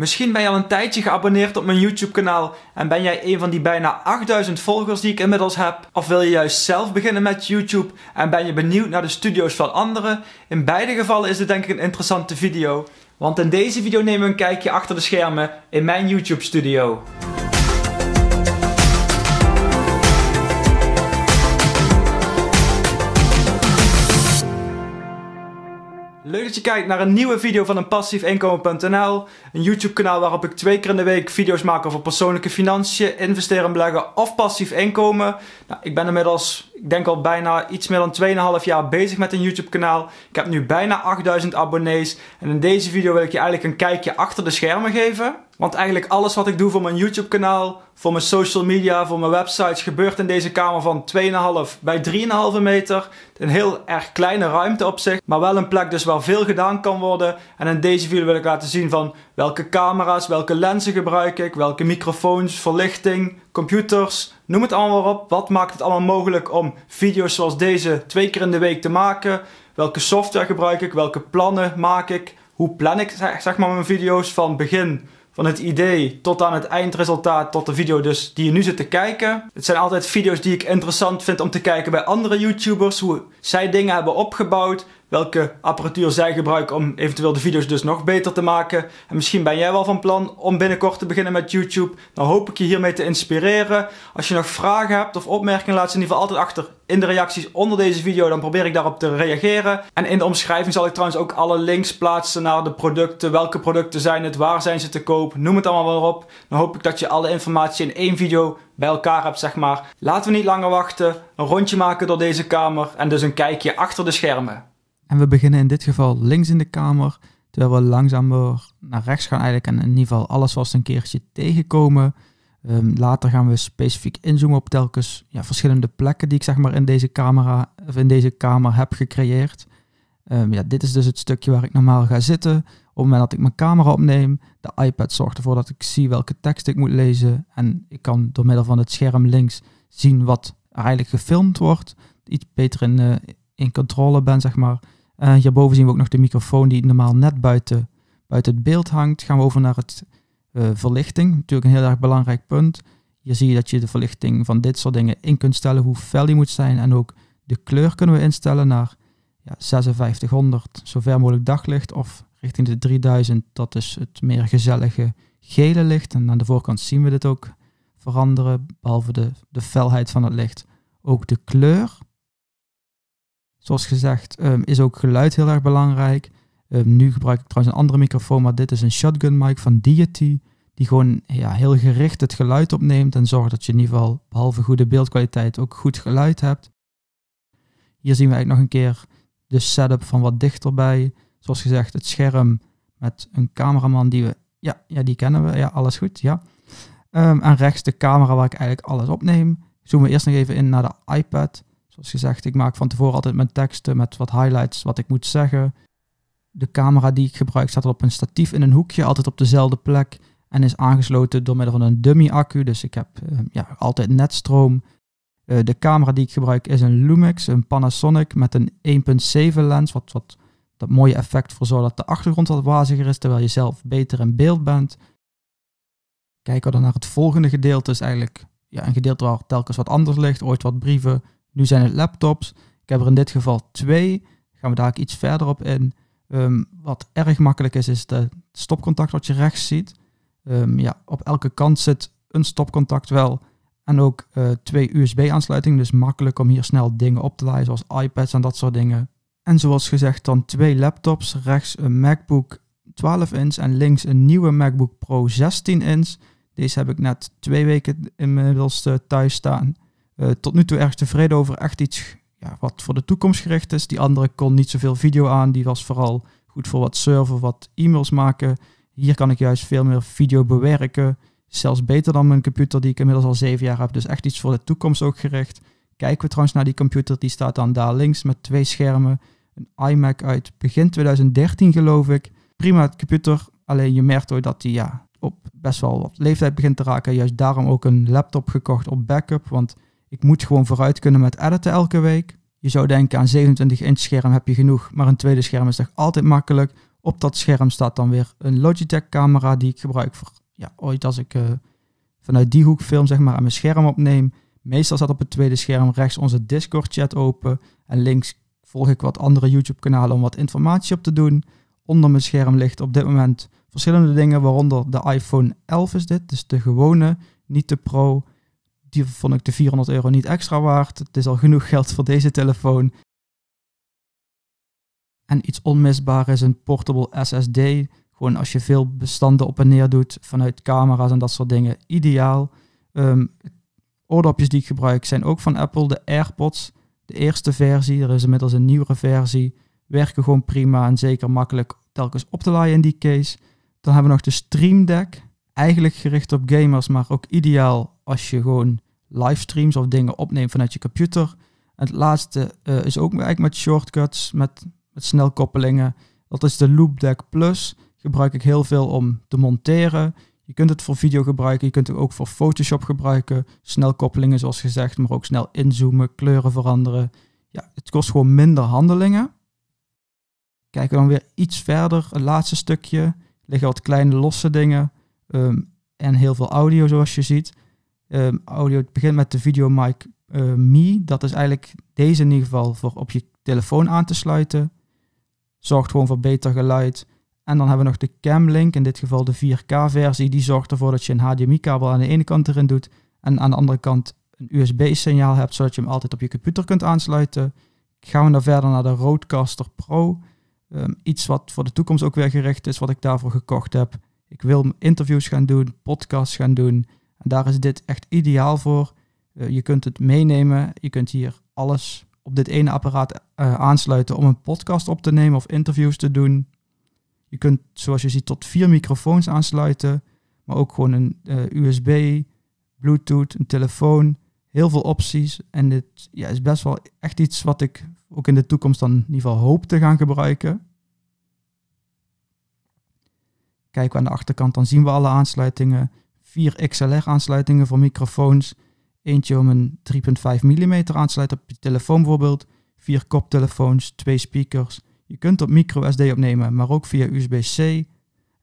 Misschien ben je al een tijdje geabonneerd op mijn YouTube kanaal en ben jij een van die bijna 8000 volgers die ik inmiddels heb. Of wil je juist zelf beginnen met YouTube en ben je benieuwd naar de studio's van anderen? In beide gevallen is dit denk ik een interessante video. Want in deze video nemen we een kijkje achter de schermen in mijn YouTube studio. Leuk dat je kijkt naar een nieuwe video van een passiefinkomen.nl. Een YouTube kanaal waarop ik twee keer in de week video's maak over persoonlijke financiën, investeren en beleggen of passief inkomen. Nou, ik ben inmiddels, ik denk al bijna iets meer dan 2,5 jaar bezig met een YouTube kanaal. Ik heb nu bijna 8000 abonnees en in deze video wil ik je eigenlijk een kijkje achter de schermen geven. Want eigenlijk alles wat ik doe voor mijn YouTube kanaal, voor mijn social media, voor mijn websites gebeurt in deze kamer van 2,5 bij 3,5 meter. Een heel erg kleine ruimte op zich, maar wel een plek dus waar veel gedaan kan worden. En in deze video wil ik laten zien van welke camera's, welke lenzen gebruik ik, welke microfoons, verlichting, computers, noem het allemaal op. Wat maakt het allemaal mogelijk om video's zoals deze twee keer in de week te maken? Welke software gebruik ik? Welke plannen maak ik? Hoe plan ik zeg maar mijn video's van begin van het idee tot aan het eindresultaat, tot de video dus die je nu zit te kijken. Het zijn altijd video's die ik interessant vind om te kijken bij andere YouTubers, hoe zij dingen hebben opgebouwd, welke apparatuur zij gebruiken om eventueel de video's dus nog beter te maken. En misschien ben jij wel van plan om binnenkort te beginnen met YouTube. Dan hoop ik je hiermee te inspireren. Als je nog vragen hebt of opmerkingen laat ze in ieder geval altijd achter in de reacties onder deze video. Dan probeer ik daarop te reageren. En in de omschrijving zal ik trouwens ook alle links plaatsen naar de producten. Welke producten zijn het? Waar zijn ze te koop? Noem het allemaal wel op. Dan hoop ik dat je alle informatie in één video bij elkaar hebt, zeg maar. Laten we niet langer wachten. Een rondje maken door deze kamer en dus een kijkje achter de schermen. En we beginnen in dit geval links in de kamer, terwijl we langzamer naar rechts gaan eigenlijk en in ieder geval alles vast een keertje tegenkomen. Ehm, later gaan we specifiek inzoomen op telkens ja, verschillende plekken die ik zeg maar in deze, camera, of in deze kamer heb gecreëerd. Ehm, ja, dit is dus het stukje waar ik normaal ga zitten. Op het moment dat ik mijn camera opneem, de iPad zorgt ervoor dat ik zie welke tekst ik moet lezen. En ik kan door middel van het scherm links zien wat eigenlijk gefilmd wordt. Iets beter in, eh, in controle ben, zeg maar. Uh, hierboven zien we ook nog de microfoon die normaal net buiten, buiten het beeld hangt. Gaan we over naar het eh, verlichting. Natuurlijk een heel erg belangrijk punt. Hier zie je dat je de verlichting van dit soort dingen in kunt stellen, hoe fel die moet zijn. En ook de kleur kunnen we instellen naar ja, 5600, Zover mogelijk daglicht. Of richting de 3000, dat is het meer gezellige gele licht. En aan de voorkant zien we dit ook veranderen, behalve de, de felheid van het licht. Ook de kleur Zoals gezegd ehm, is ook geluid heel erg belangrijk. Ehm, nu gebruik ik trouwens een andere microfoon, maar dit is een shotgun mic van Deity. Die gewoon ja, heel gericht het geluid opneemt en zorgt dat je in ieder geval, behalve goede beeldkwaliteit, ook goed geluid hebt. Hier zien we eigenlijk nog een keer de setup van wat dichterbij. Zoals gezegd, het scherm met een cameraman die we... Ja, ja die kennen we. Ja, alles goed. Ja. Ehm, en rechts de camera waar ik eigenlijk alles opneem. Zoomen we eerst nog even in naar de iPad. Zoals gezegd, ik maak van tevoren altijd mijn teksten met wat highlights, wat ik moet zeggen. De camera die ik gebruik staat op een statief in een hoekje, altijd op dezelfde plek. En is aangesloten door middel van een dummy accu. Dus ik heb ehm, ja, altijd net stroom. Eh, de camera die ik gebruik is een Lumix, een Panasonic met een 1.7 lens. Wat, wat dat mooie effect voor zorgt dat de achtergrond wat waziger is, terwijl je zelf beter in beeld bent. Kijken we dan naar het volgende gedeelte, is eigenlijk ja, een gedeelte waar telkens wat anders ligt. Ooit wat brieven, nu zijn het laptops. Ik heb er in dit geval twee. Gaan we daar iets verder op in. Ehm, wat erg makkelijk is, is het stopcontact wat je rechts ziet. Ehm, ja, op elke kant zit een stopcontact wel. En ook eh, twee USB-aansluitingen. Dus makkelijk om hier snel dingen op te laden zoals iPads en dat soort dingen. En zoals gezegd, dan twee laptops. Rechts een MacBook 12 inch en links een nieuwe MacBook Pro 16 inch. Deze heb ik net twee weken inmiddels eh, thuis staan. Eh, tot nu toe erg tevreden over. Echt iets ja, wat voor de toekomst gericht is. Die andere kon niet zoveel video aan. Die was vooral goed voor wat server, wat e-mails maken. Hier kan ik juist veel meer video bewerken. Zelfs beter dan mijn computer die ik inmiddels al zeven jaar heb. Dus echt iets voor de toekomst ook gericht. Kijken we trouwens naar die computer, die staat dan daar links met twee schermen. Een iMac uit begin 2013 geloof ik. Prima computer, alleen je merkt ook dat die ja, op best wel wat leeftijd begint te raken. Juist daarom ook een laptop gekocht op backup, want ik moet gewoon vooruit kunnen met editen elke week. Je zou denken aan 27 inch scherm heb je genoeg, maar een tweede scherm is toch altijd makkelijk. Op dat scherm staat dan weer een Logitech camera die ik gebruik voor ja, ooit als ik eh, vanuit die hoek film zeg maar aan mijn scherm opneem. Meestal staat op het tweede scherm rechts onze Discord chat open en links volg ik wat andere YouTube kanalen om wat informatie op te doen. Onder mijn scherm ligt op dit moment verschillende dingen, waaronder de iPhone 11 is dit, dus de gewone, niet de Pro die vond ik de 400 euro niet extra waard. Het is al genoeg geld voor deze telefoon. En iets onmisbaar is een portable SSD. Gewoon als je veel bestanden op en neer doet vanuit camera's en dat soort dingen. Ideaal. Um, oordopjes die ik gebruik zijn ook van Apple. De AirPods, de eerste versie. Er is inmiddels een nieuwere versie. Werken gewoon prima en zeker makkelijk telkens op te laaien in die case. Dan hebben we nog de Stream Deck eigenlijk gericht op gamers, maar ook ideaal als je gewoon livestreams of dingen opneemt vanuit je computer. het laatste eh, is ook eigenlijk met shortcuts, met, met snelkoppelingen. Dat is de Loop Deck Plus. Gebruik ik heel veel om te monteren. Je kunt het voor video gebruiken, je kunt het ook voor Photoshop gebruiken. Snelkoppelingen zoals gezegd, maar ook snel inzoomen, kleuren veranderen. Ja, het kost gewoon minder handelingen. Kijken we dan weer iets verder, het laatste stukje. Er liggen wat kleine losse dingen. Ehm, en heel veel audio, zoals je ziet. Ehm, audio, het begint met de videomic uh, eh, Mi. Dat is eigenlijk deze in ieder geval voor op je telefoon aan te sluiten. Zorgt gewoon voor beter geluid. En dan hebben we nog de Camlink, in dit geval de 4K-versie. Die zorgt ervoor dat je een HDMI-kabel aan de ene kant erin doet en aan de andere kant een USB-signaal hebt, zodat je hem altijd op je computer kunt aansluiten. Gaan we dan verder naar de Rodecaster Pro. Ehm, iets wat voor de toekomst ook weer gericht is, wat ik daarvoor gekocht heb. Ik wil interviews gaan doen, podcasts gaan doen. En daar is dit echt ideaal voor. Eh, je kunt het meenemen. Je kunt hier alles op dit ene apparaat eh, aansluiten om een podcast op te nemen of interviews te doen. Je kunt, zoals je ziet, tot vier microfoons aansluiten. Maar ook gewoon een eh, USB, Bluetooth, een telefoon. Heel veel opties. En dit ja, is best wel echt iets wat ik ook in de toekomst dan in ieder geval hoop te gaan gebruiken. Kijken we aan de achterkant, dan zien we alle aansluitingen. Vier XLR-aansluitingen voor microfoons. Eentje om een 3,5 mm aansluiten op je telefoon bijvoorbeeld. Vier koptelefoons, twee speakers. Je kunt op micro SD opnemen, maar ook via USB-C.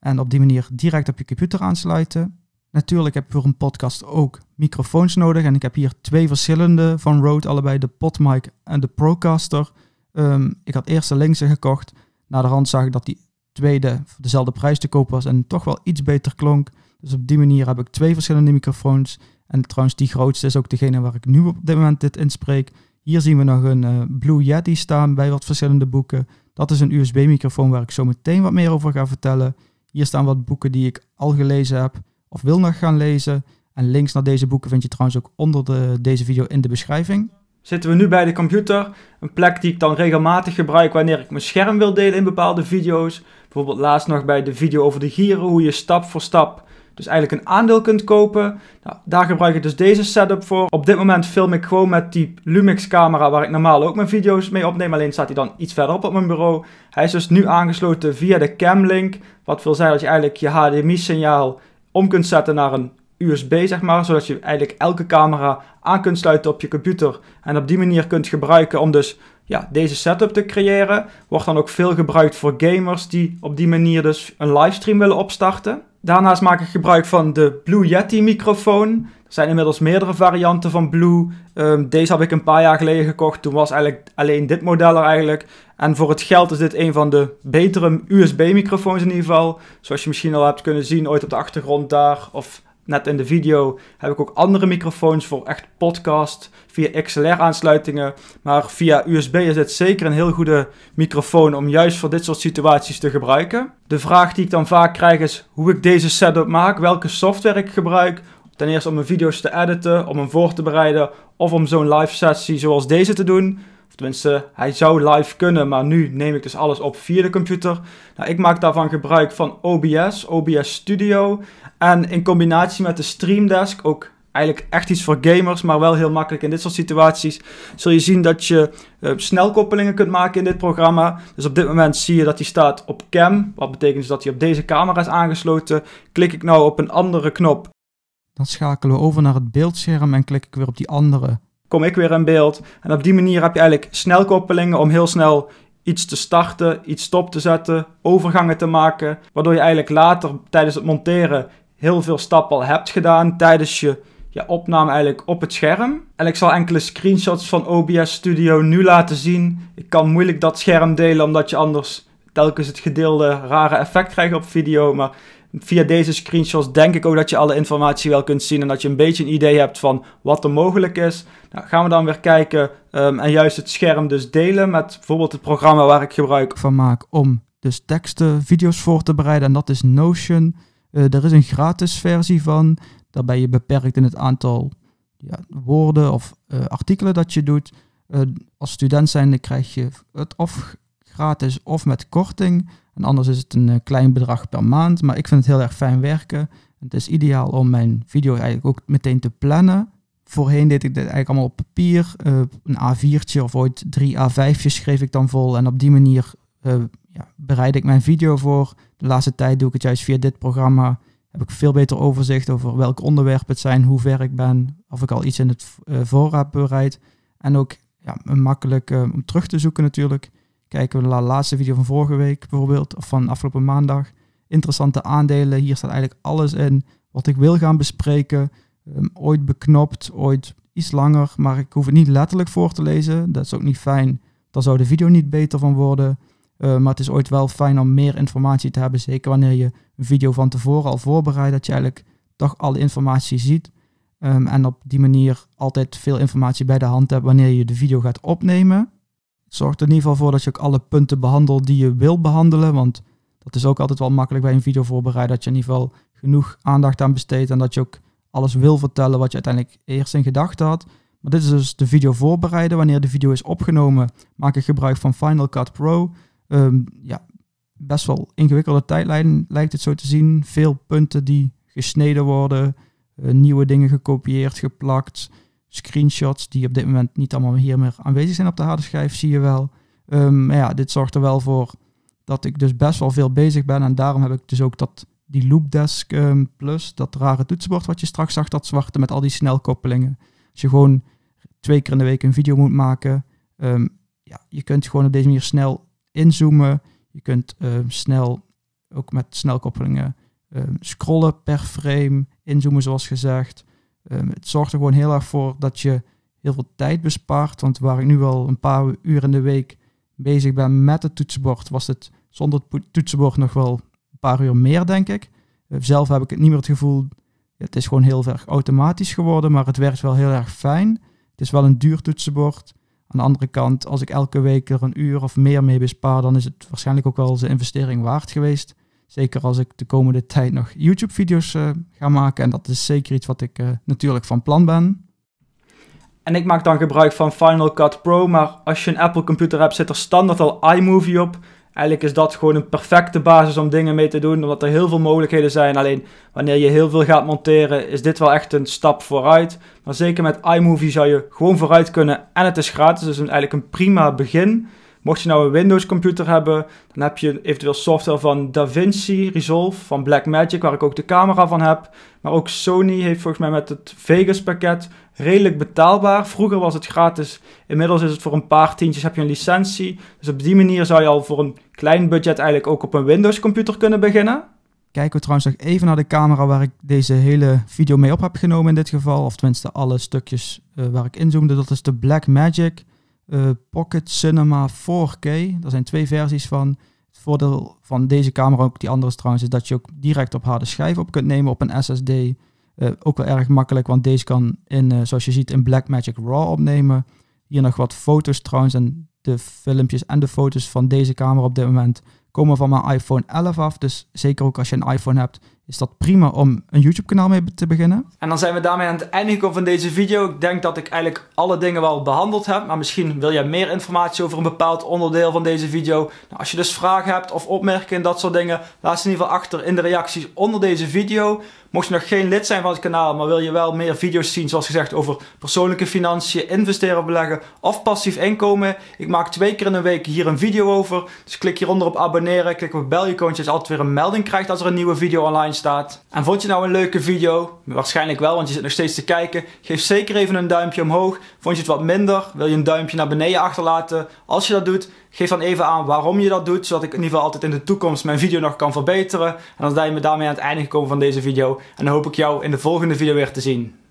En op die manier direct op je computer aansluiten. Natuurlijk heb je voor een podcast ook microfoons nodig. En ik heb hier twee verschillende van Rode, allebei de Podmic en de Procaster. Ehm, ik had eerst de linkse gekocht. Naderhand zag ik dat die tweede voor dezelfde prijs te koop was en toch wel iets beter klonk. Dus op die manier heb ik twee verschillende microfoons. En trouwens, die grootste is ook degene waar ik nu op dit moment dit inspreek. Hier zien we nog een eh, Blue Yeti staan bij wat verschillende boeken. Dat is een USB-microfoon waar ik zo meteen wat meer over ga vertellen. Hier staan wat boeken die ik al gelezen heb of wil nog gaan lezen. En links naar deze boeken vind je trouwens ook onder de, deze video in de beschrijving zitten we nu bij de computer. Een plek die ik dan regelmatig gebruik wanneer ik mijn scherm wil delen in bepaalde video's. Bijvoorbeeld laatst nog bij de video over de gieren, hoe je stap voor stap dus eigenlijk een aandeel kunt kopen. Nou, daar gebruik ik dus deze setup voor. Op dit moment film ik gewoon met die Lumix camera waar ik normaal ook mijn video's mee opneem. Alleen staat hij dan iets verderop op mijn bureau. Hij is dus nu aangesloten via de camlink. Wat wil zeggen dat je eigenlijk je HDMI signaal om kunt zetten naar een USB, zeg maar, zodat je eigenlijk elke camera aan kunt sluiten op je computer en op die manier kunt gebruiken om dus ja, deze setup te creëren. Wordt dan ook veel gebruikt voor gamers die op die manier dus een livestream willen opstarten. Daarnaast maak ik gebruik van de Blue Yeti microfoon. Er zijn inmiddels meerdere varianten van Blue. Ehm, deze heb ik een paar jaar geleden gekocht. Toen was eigenlijk alleen dit model er eigenlijk. En voor het geld is dit een van de betere USB microfoons in ieder geval. Zoals je misschien al hebt kunnen zien ooit op de achtergrond daar. Of net in de video heb ik ook andere microfoons voor echt podcast via XLR-aansluitingen. Maar via USB is dit zeker een heel goede microfoon om juist voor dit soort situaties te gebruiken. De vraag die ik dan vaak krijg is hoe ik deze setup maak, welke software ik gebruik. Ten eerste om mijn video's te editen, om hem voor te bereiden of om zo'n live sessie zoals deze te doen. Tenminste, hij zou live kunnen, maar nu neem ik dus alles op via de computer. Nou, ik maak daarvan gebruik van OBS, OBS Studio. En in combinatie met de Stream ook eigenlijk echt iets voor gamers, maar wel heel makkelijk in dit soort situaties. Zul je zien dat je eh, snelkoppelingen kunt maken in dit programma. Dus op dit moment zie je dat hij staat op cam, wat betekent dus dat hij op deze camera is aangesloten. Klik ik nou op een andere knop. Dan schakelen we over naar het beeldscherm en klik ik weer op die andere kom ik weer in beeld. En op die manier heb je eigenlijk snelkoppelingen om heel snel iets te starten, iets stop te zetten, overgangen te maken. Waardoor je eigenlijk later tijdens het monteren heel veel stappen al hebt gedaan tijdens je ja, opname eigenlijk op het scherm. En ik zal enkele screenshots van OBS Studio nu laten zien. Ik kan moeilijk dat scherm delen omdat je anders telkens het gedeelde rare effect krijgt op video. Maar via deze screenshots denk ik ook dat je alle informatie wel kunt zien en dat je een beetje een idee hebt van wat er mogelijk is. Nou, gaan we dan weer kijken ehm, en juist het scherm dus delen met bijvoorbeeld het programma waar ik gebruik van maak om dus teksten, video's voor te bereiden en dat is Notion. er eh, is een gratis versie van, daarbij je beperkt in het aantal ja, woorden of eh, artikelen dat je doet. Eh, als student zijnde krijg je het of gratis of met korting. En anders is het een eh, klein bedrag per maand. Maar ik vind het heel erg fijn werken. Het is ideaal om mijn video eigenlijk ook meteen te plannen. Voorheen deed ik dit eigenlijk allemaal op papier. Eh, een A4'tje of ooit drie A5'tjes schreef ik dan vol. En op die manier eh, ja, bereid ik mijn video voor. De laatste tijd doe ik het juist via dit programma. Heb ik veel beter overzicht over welk onderwerp het zijn, hoe ver ik ben, of ik al iets in het voorraad bereid. En ook ja, makkelijk om terug te zoeken natuurlijk. Kijken we naar de laatste video van vorige week bijvoorbeeld, of van afgelopen maandag. Interessante aandelen, hier staat eigenlijk alles in wat ik wil gaan bespreken. Ehm, ooit beknopt, ooit iets langer, maar ik hoef het niet letterlijk voor te lezen. Dat is ook niet fijn, dan zou de video niet beter van worden. Ehm, maar het is ooit wel fijn om meer informatie te hebben, zeker wanneer je een video van tevoren al voorbereidt, dat je eigenlijk toch alle informatie ziet. Ehm, en op die manier altijd veel informatie bij de hand hebt wanneer je de video gaat opnemen zorgt er in ieder geval voor dat je ook alle punten behandelt die je wil behandelen. Want dat is ook altijd wel makkelijk bij een video voorbereiden. Dat je in ieder geval genoeg aandacht aan besteedt. En dat je ook alles wil vertellen wat je uiteindelijk eerst in gedachten had. Maar dit is dus de video voorbereiden. Wanneer de video is opgenomen, maak ik gebruik van Final Cut Pro. Ehm, ja, best wel ingewikkelde tijdlijn lijkt het zo te zien. Veel punten die gesneden worden, eh, nieuwe dingen gekopieerd, geplakt screenshots die op dit moment niet allemaal hier meer aanwezig zijn op de harde schijf, zie je wel. Ehm, maar ja, dit zorgt er wel voor dat ik dus best wel veel bezig ben. En daarom heb ik dus ook dat, die Loopdesk ehm, Plus, dat rare toetsenbord wat je straks zag, dat zwarte met al die snelkoppelingen. Als je gewoon twee keer in de week een video moet maken, ehm, ja, je kunt gewoon op deze manier snel inzoomen. Je kunt snel, ook met snelkoppelingen, scrollen per frame, inzoomen zoals gezegd. Ehm, het zorgt er gewoon heel erg voor dat je heel veel tijd bespaart. Want waar ik nu al een paar uur in de week bezig ben met het toetsenbord, was het zonder het toetsenbord nog wel een paar uur meer, denk ik. Eh, zelf heb ik het niet meer het gevoel, het is gewoon heel erg automatisch geworden, maar het werkt wel heel erg fijn. Het is wel een duur toetsenbord. Aan de andere kant, als ik elke week er een uur of meer mee bespaar, dan is het waarschijnlijk ook wel zijn investering waard geweest. Zeker als ik de komende tijd nog YouTube-video's eh, ga maken. En dat is zeker iets wat ik eh, natuurlijk van plan ben. En ik maak dan gebruik van Final Cut Pro. Maar als je een Apple-computer hebt, zit er standaard al iMovie op. Eigenlijk is dat gewoon een perfecte basis om dingen mee te doen, omdat er heel veel mogelijkheden zijn. Alleen wanneer je heel veel gaat monteren, is dit wel echt een stap vooruit. Maar zeker met iMovie zou je gewoon vooruit kunnen en het is gratis, dus eigenlijk een prima begin. Mocht je nou een Windows computer hebben, dan heb je eventueel software van DaVinci Resolve, van Blackmagic, waar ik ook de camera van heb. Maar ook Sony heeft volgens mij met het Vegas pakket redelijk betaalbaar. Vroeger was het gratis, inmiddels is het voor een paar tientjes heb je een licentie. Dus op die manier zou je al voor een klein budget eigenlijk ook op een Windows computer kunnen beginnen. Kijken we trouwens nog even naar de camera waar ik deze hele video mee op heb genomen in dit geval. Of tenminste alle stukjes eh, waar ik inzoomde, dat is de Blackmagic uh, Pocket Cinema 4K. Er zijn twee versies van. Het voordeel van deze camera, ook die andere is trouwens, is dat je ook direct op harde schijf op kunt nemen op een SSD. Eh, ook wel erg makkelijk, want deze kan in, eh, zoals je ziet in Blackmagic RAW opnemen. Hier nog wat foto's trouwens en de filmpjes en de foto's van deze camera op dit moment komen van mijn iPhone 11 af. Dus zeker ook als je een iPhone hebt, is dat prima om een YouTube-kanaal mee te beginnen. En dan zijn we daarmee aan het einde gekomen van deze video. Ik denk dat ik eigenlijk alle dingen wel behandeld heb, maar misschien wil jij meer informatie over een bepaald onderdeel van deze video. Nou, als je dus vragen hebt of opmerkingen, dat soort dingen, laat ze in ieder geval achter in de reacties onder deze video. Mocht je nog geen lid zijn van het kanaal, maar wil je wel meer video's zien, zoals gezegd, over persoonlijke financiën, investeren, beleggen of passief inkomen. Ik maak twee keer in een week hier een video over, dus klik hieronder op abonneren, klik op het bellicoontje, als je altijd weer een melding krijgt als er een nieuwe video online staat. En vond je nou een leuke video? Waarschijnlijk wel, want je zit nog steeds te kijken. Geef zeker even een duimpje omhoog. Vond je het wat minder? Wil je een duimpje naar beneden achterlaten? Als je dat doet, geef dan even aan waarom je dat doet. Zodat ik in ieder geval altijd in de toekomst mijn video nog kan verbeteren. En dan zijn we daarmee aan het einde gekomen van deze video. En dan hoop ik jou in de volgende video weer te zien.